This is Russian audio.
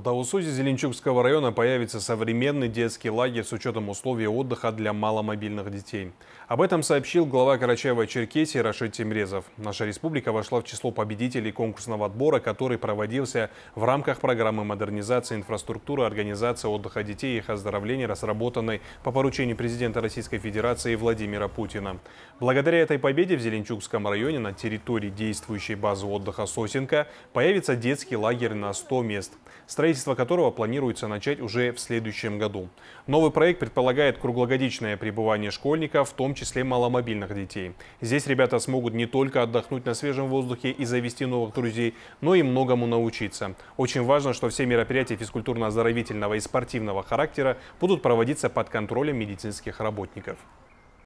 По Таусузе Зеленчукского района появится современный детский лагерь с учетом условий отдыха для маломобильных детей. Об этом сообщил глава Карачаева-Черкесии Рашид Тимрезов. Наша республика вошла в число победителей конкурсного отбора, который проводился в рамках программы модернизации инфраструктуры, организации отдыха детей и их оздоровления, разработанной по поручению президента Российской Федерации Владимира Путина. Благодаря этой победе в Зеленчукском районе на территории действующей базы отдыха «Сосенка» появится детский лагерь на 100 мест. Строительство строительство которого планируется начать уже в следующем году. Новый проект предполагает круглогодичное пребывание школьников, в том числе маломобильных детей. Здесь ребята смогут не только отдохнуть на свежем воздухе и завести новых друзей, но и многому научиться. Очень важно, что все мероприятия физкультурно-оздоровительного и спортивного характера будут проводиться под контролем медицинских работников.